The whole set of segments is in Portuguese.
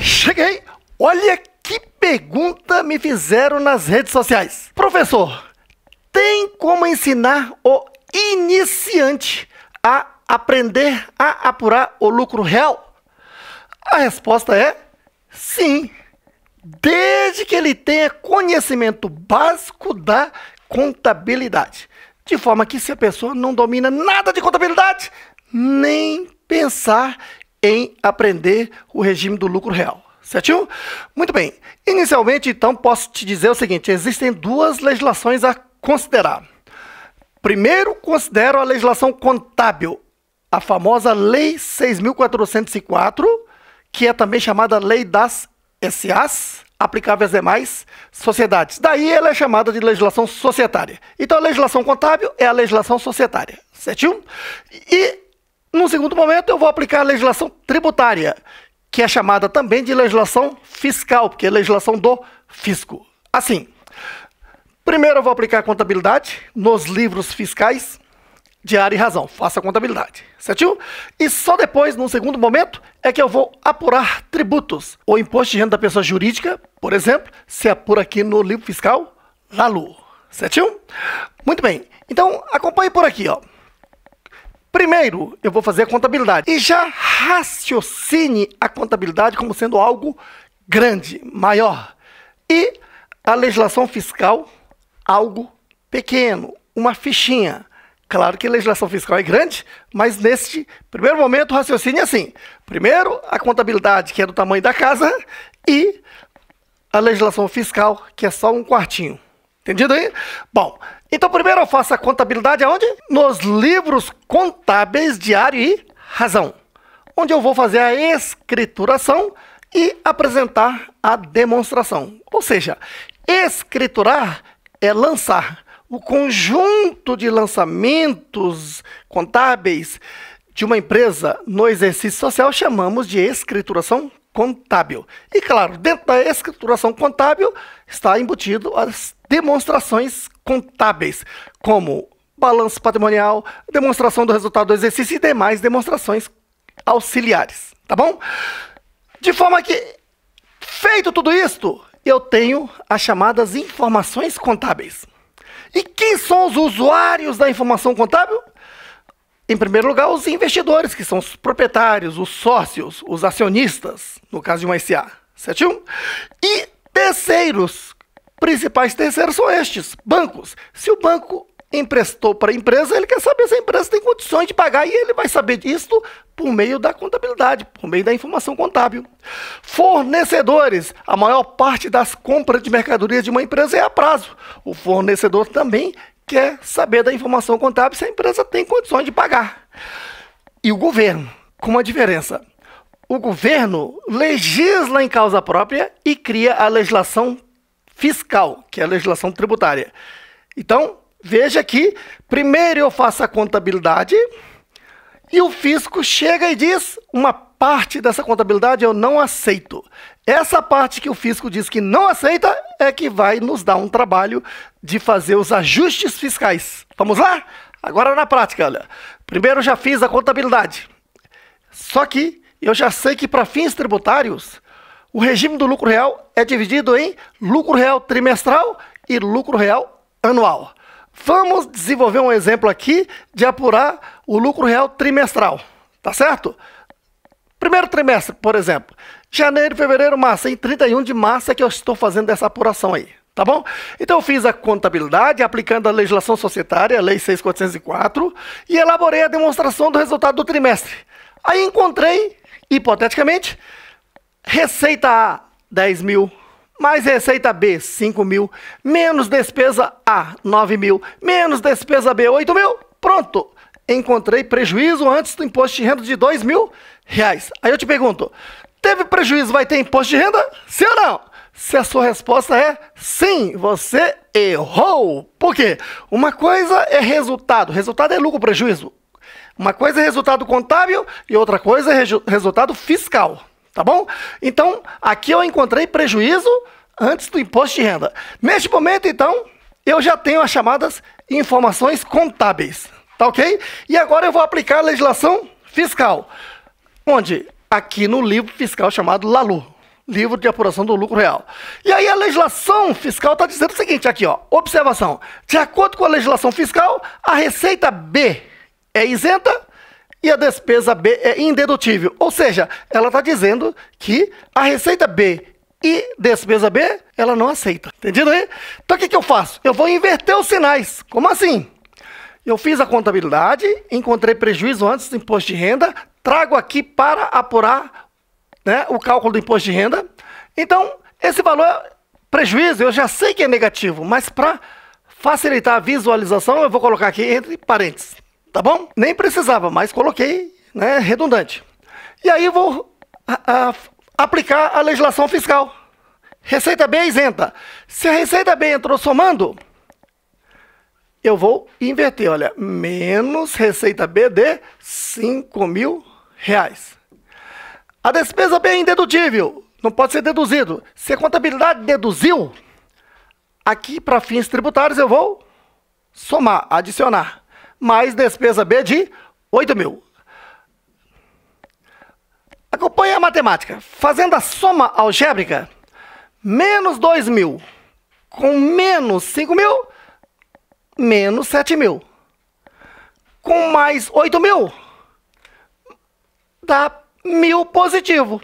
Cheguei! Olha que pergunta me fizeram nas redes sociais. Professor, tem como ensinar o iniciante a aprender a apurar o lucro real? A resposta é sim, desde que ele tenha conhecimento básico da contabilidade. De forma que se a pessoa não domina nada de contabilidade, nem pensar em aprender o regime do lucro real. Certinho? Muito bem. Inicialmente, então, posso te dizer o seguinte: existem duas legislações a considerar. Primeiro, considero a legislação contábil, a famosa Lei 6.404, que é também chamada Lei das SAs, aplicável às demais sociedades. Daí ela é chamada de legislação societária. Então a legislação contábil é a legislação societária, certinho? E num segundo momento eu vou aplicar a legislação tributária, que é chamada também de legislação fiscal, porque é legislação do fisco. Assim, primeiro eu vou aplicar a contabilidade nos livros fiscais, diário e razão. Faça a contabilidade, certinho? E só depois, num segundo momento, é que eu vou apurar tributos. O imposto de renda da pessoa jurídica, por exemplo, se apura aqui no livro fiscal LALU. Certinho? Muito bem. Então, acompanhe por aqui, ó. Primeiro, eu vou fazer a contabilidade. E já raciocine a contabilidade como sendo algo grande, maior. E a legislação fiscal, algo pequeno, uma fichinha. Claro que a legislação fiscal é grande, mas neste primeiro momento o raciocínio é assim. Primeiro, a contabilidade, que é do tamanho da casa, e a legislação fiscal, que é só um quartinho. Entendido aí? Bom, então primeiro eu faço a contabilidade aonde? Nos livros contábeis, diário e razão. Onde eu vou fazer a escrituração e apresentar a demonstração. Ou seja, escriturar é lançar o conjunto de lançamentos contábeis de uma empresa no exercício social chamamos de escrituração contábil. E claro, dentro da escrituração contábil está embutido as demonstrações contábeis, como balanço patrimonial, demonstração do resultado do exercício e demais demonstrações auxiliares, tá bom? De forma que feito tudo isto, eu tenho as chamadas informações contábeis. E quem são os usuários da informação contábil? Em primeiro lugar, os investidores, que são os proprietários, os sócios, os acionistas, no caso de uma SA, certinho? E terceiros, principais terceiros são estes, bancos. Se o banco emprestou para a empresa, ele quer saber se a empresa tem condições de pagar e ele vai saber disso por meio da contabilidade, por meio da informação contábil. Fornecedores. A maior parte das compras de mercadorias de uma empresa é a prazo. O fornecedor também quer saber da informação contábil se a empresa tem condições de pagar. E o governo, com uma diferença. O governo legisla em causa própria e cria a legislação fiscal, que é a legislação tributária. Então, veja que primeiro eu faço a contabilidade e o fisco chega e diz uma parte dessa contabilidade eu não aceito. Essa parte que o fisco diz que não aceita é que vai nos dar um trabalho de fazer os ajustes fiscais. Vamos lá? Agora na prática, olha. Primeiro já fiz a contabilidade. Só que eu já sei que para fins tributários, o regime do lucro real é dividido em lucro real trimestral e lucro real anual. Vamos desenvolver um exemplo aqui de apurar o lucro real trimestral, tá certo? Primeiro trimestre, por exemplo. Janeiro, fevereiro, março. Em 31 de março é que eu estou fazendo essa apuração aí. Tá bom? Então eu fiz a contabilidade aplicando a legislação societária, a Lei 6.404, e elaborei a demonstração do resultado do trimestre. Aí encontrei, hipoteticamente, receita A, 10 mil, mais receita B, 5 mil, menos despesa A, 9 mil, menos despesa B, 8 mil, pronto encontrei prejuízo antes do imposto de renda de 2 mil reais. Aí eu te pergunto, teve prejuízo, vai ter imposto de renda? Sim ou não? Se a sua resposta é sim, você errou. Por quê? Uma coisa é resultado, resultado é lucro, prejuízo. Uma coisa é resultado contábil e outra coisa é resultado fiscal, tá bom? Então, aqui eu encontrei prejuízo antes do imposto de renda. Neste momento, então, eu já tenho as chamadas informações contábeis. Tá ok? E agora eu vou aplicar a legislação fiscal. Onde? Aqui no livro fiscal chamado LALU. Livro de apuração do lucro real. E aí a legislação fiscal está dizendo o seguinte aqui, ó. Observação. De acordo com a legislação fiscal, a receita B é isenta e a despesa B é indedutível. Ou seja, ela está dizendo que a receita B e despesa B, ela não aceita. Entendido aí? Então o que, que eu faço? Eu vou inverter os sinais. Como assim? Eu fiz a contabilidade, encontrei prejuízo antes do imposto de renda, trago aqui para apurar né, o cálculo do imposto de renda. Então, esse valor, prejuízo, eu já sei que é negativo, mas para facilitar a visualização, eu vou colocar aqui entre parênteses, tá bom? Nem precisava, mas coloquei, né, redundante. E aí vou a, a, aplicar a legislação fiscal. Receita B isenta. Se a receita B entrou somando, eu vou inverter, olha, menos receita B de 5 mil reais. A despesa B é indedutível, não pode ser deduzido. Se a contabilidade deduziu, aqui para fins tributários eu vou somar, adicionar, mais despesa B de 8 mil. Acompanhe a matemática. Fazendo a soma algébrica, menos 2 mil com menos 5 mil menos 7 mil. Com mais 8 mil, dá mil positivo.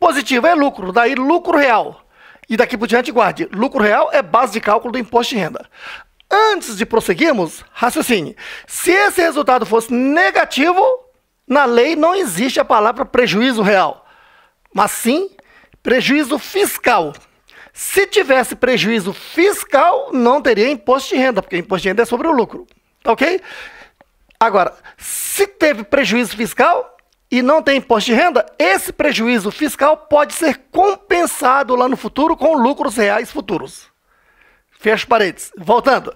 Positivo é lucro, daí lucro real. E daqui por diante, guarde, lucro real é base de cálculo do imposto de renda. Antes de prosseguirmos, raciocine. Se esse resultado fosse negativo, na lei não existe a palavra prejuízo real, mas sim prejuízo fiscal. Se tivesse prejuízo fiscal, não teria imposto de renda, porque imposto de renda é sobre o lucro. Tá ok? Agora, se teve prejuízo fiscal e não tem imposto de renda, esse prejuízo fiscal pode ser compensado lá no futuro com lucros reais futuros. Fecha paredes. Voltando.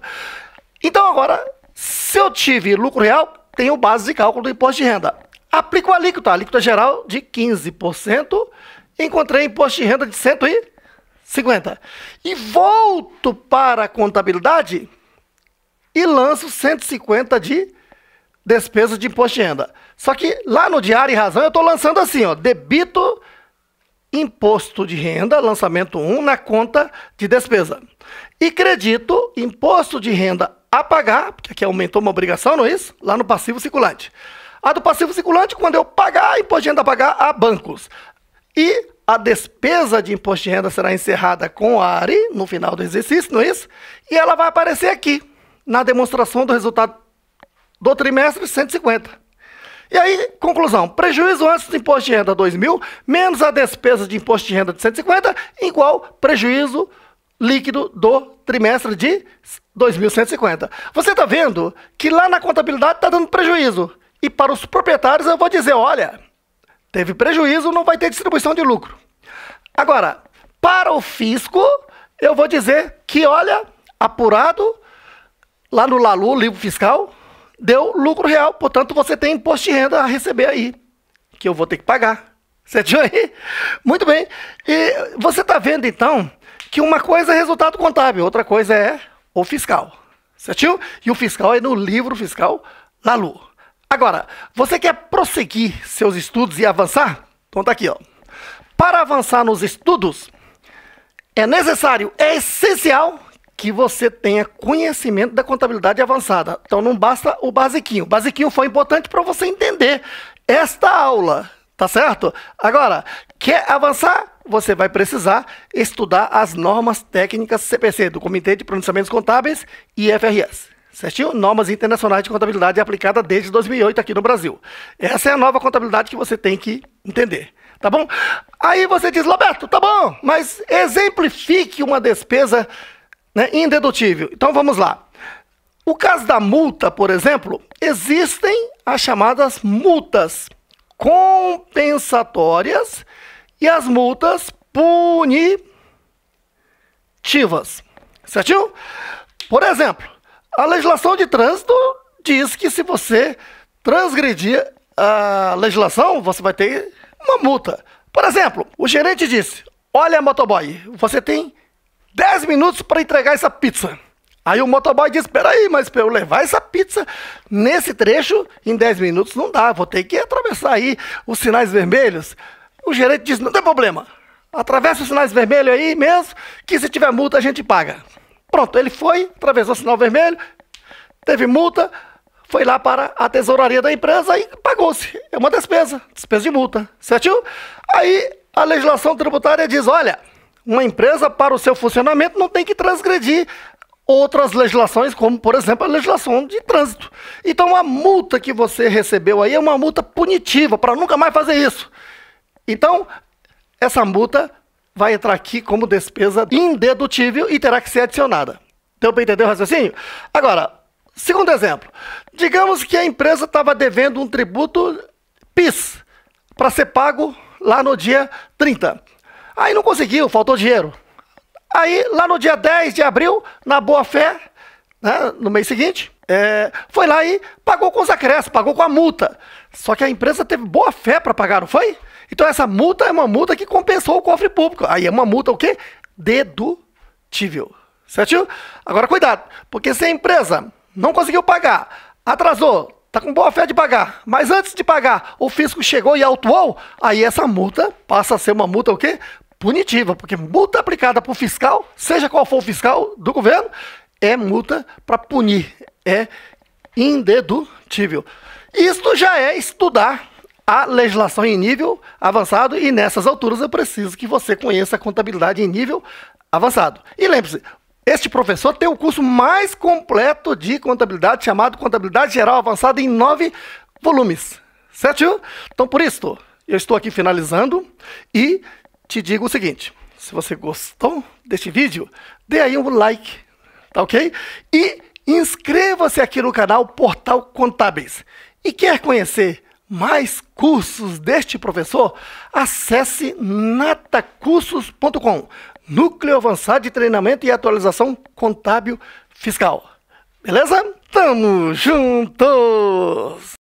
Então, agora, se eu tive lucro real, tenho base de cálculo do imposto de renda. Aplico a alíquota, a alíquota geral de 15%. Encontrei imposto de renda de e 50. E volto para a contabilidade e lanço 150 de despesa de imposto de renda. Só que lá no Diário e Razão eu estou lançando assim, ó, debito imposto de renda, lançamento 1, na conta de despesa. E credito imposto de renda a pagar, porque aqui aumentou uma obrigação, não é isso? Lá no passivo circulante. A do passivo circulante, quando eu pagar, imposto de renda a pagar a bancos. E a despesa de imposto de renda será encerrada com a ARI no final do exercício, não é isso? E ela vai aparecer aqui, na demonstração do resultado do trimestre 150. E aí, conclusão, prejuízo antes do imposto de renda 2.000, menos a despesa de imposto de renda de 150, igual prejuízo líquido do trimestre de 2.150. Você está vendo que lá na contabilidade está dando prejuízo. E para os proprietários eu vou dizer, olha, Teve prejuízo, não vai ter distribuição de lucro. Agora, para o fisco, eu vou dizer que, olha, apurado, lá no LALU, livro fiscal, deu lucro real. Portanto, você tem imposto de renda a receber aí, que eu vou ter que pagar. Certinho aí? Muito bem. E você está vendo, então, que uma coisa é resultado contábil, outra coisa é o fiscal. Certinho? E o fiscal é no livro fiscal LALU. Agora, você quer prosseguir seus estudos e avançar? Então tá aqui, ó. Para avançar nos estudos, é necessário, é essencial que você tenha conhecimento da contabilidade avançada. Então não basta o basiquinho. O basiquinho foi importante para você entender esta aula, tá certo? Agora, quer avançar? Você vai precisar estudar as normas técnicas CPC do Comitê de Pronunciamentos Contábeis e FRS. Certinho? Normas internacionais de contabilidade aplicada desde 2008 aqui no Brasil. Essa é a nova contabilidade que você tem que entender. Tá bom? Aí você diz, Roberto, tá bom, mas exemplifique uma despesa né, indedutível. Então vamos lá. O caso da multa, por exemplo, existem as chamadas multas compensatórias e as multas punitivas. Certinho? Por exemplo, a legislação de trânsito diz que se você transgredir a legislação, você vai ter uma multa. Por exemplo, o gerente disse: Olha, motoboy, você tem 10 minutos para entregar essa pizza. Aí o motoboy Espera Peraí, mas para eu levar essa pizza nesse trecho, em 10 minutos não dá, vou ter que atravessar aí os sinais vermelhos. O gerente disse: Não tem problema, atravessa os sinais vermelhos aí mesmo, que se tiver multa a gente paga. Pronto, ele foi, atravessou o sinal vermelho, teve multa, foi lá para a tesouraria da empresa e pagou-se. É uma despesa, despesa de multa, certinho? Aí a legislação tributária diz: olha, uma empresa para o seu funcionamento não tem que transgredir outras legislações, como por exemplo a legislação de trânsito. Então a multa que você recebeu aí é uma multa punitiva para nunca mais fazer isso. Então, essa multa vai entrar aqui como despesa indedutível e terá que ser adicionada. Deu para entender o raciocínio? Agora, segundo exemplo. Digamos que a empresa estava devendo um tributo PIS para ser pago lá no dia 30. Aí não conseguiu, faltou dinheiro. Aí, lá no dia 10 de abril, na boa fé, né, no mês seguinte, é, foi lá e pagou com os acréscimos, pagou com a multa. Só que a empresa teve boa fé para pagar, não foi? Então essa multa é uma multa que compensou o cofre público. Aí é uma multa o quê? Dedutível. certo? Agora cuidado, porque se a empresa não conseguiu pagar, atrasou, tá com boa fé de pagar, mas antes de pagar, o fisco chegou e autuou, aí essa multa passa a ser uma multa o quê? Punitiva, porque multa aplicada por fiscal, seja qual for o fiscal do governo, é multa para punir, é indedutível. Isto já é estudar a legislação em nível avançado e nessas alturas eu preciso que você conheça a contabilidade em nível avançado. E lembre-se, este professor tem o curso mais completo de contabilidade chamado Contabilidade Geral Avançada em nove volumes, certo? Então por isso, eu estou aqui finalizando e te digo o seguinte, se você gostou deste vídeo, dê aí um like, tá ok? E inscreva-se aqui no canal Portal Contábeis. E quer conhecer mais cursos deste professor, acesse natacursos.com Núcleo Avançado de Treinamento e Atualização Contábil Fiscal. Beleza? Tamo juntos!